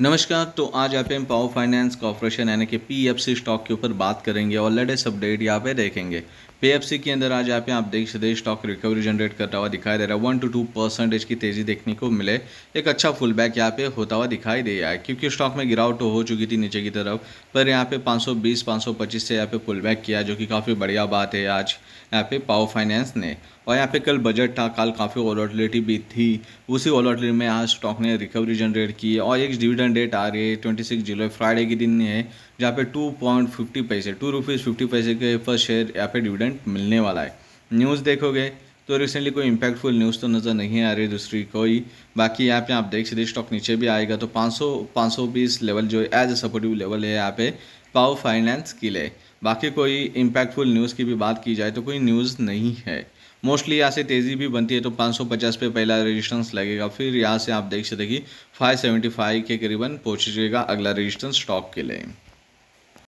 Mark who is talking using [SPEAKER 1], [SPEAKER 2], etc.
[SPEAKER 1] नमस्कार तो आज आप एम पावर फाइनेंस कॉरपोरेशन यानी कि पी एफ सी स्टॉक के ऊपर बात करेंगे और लेटेस्ट अपडेट यहाँ पे देखेंगे सी के अंदर आज यहाँ पे आप देख सकते स्टॉक रिकवरी जनरेट करता हुआ दिखाई दे रहा है वन टू टू परसेंटेज की तेज़ी देखने को मिले एक अच्छा फुल बैक यहाँ पे होता हुआ दिखाई दे रहा है क्योंकि स्टॉक में गिरावट तो हो चुकी थी नीचे की तरफ पर यहाँ पे 520 525 से यहाँ पे फुल बैक किया जो कि काफ़ी बढ़िया बात है आज यहाँ पे पावर फाइनेंस ने और यहाँ पे कल बजट था कल काफ़ी ओलॉटिलिटी भी थी उसी ओलॉटिलिटी में आज स्टॉक ने रिकवरी जनरेट की और एक डिविडेंड डेट आ रही है ट्वेंटी सिक्स जुलाई फ्राइडे के दिन है जहाँ पे टू पॉइंट फिफ्टी पैसे टू रुपीज़ फिफ्टी पैसे के पर शेयर यहाँ पे डिविडेंड कंटेंट मिलने वाला है न्यूज़ देखोगे तो रिसेंटली कोई इम्पैक्टफुल न्यूज़ तो नज़र नहीं आ रही दूसरी कोई बाकी यहाँ पे आप देख सीधे स्टॉक नीचे भी आएगा तो 500 520 लेवल जो एज ए सपोर्टिव लेवल है यहाँ पे पाओ फाइनेंस की ले बाकी कोई इम्पैक्टफुल न्यूज़ की भी बात की जाए तो कोई न्यूज़ नहीं है मोस्टली यहाँ से तेज़ी भी बनती है तो 550 पे पहला रेजिस्टेंस लगेगा फिर यहाँ से आप देख सकते कि 575 के करीबन पहुँचेगा अगला रेजिस्टेंस स्टॉक के लिए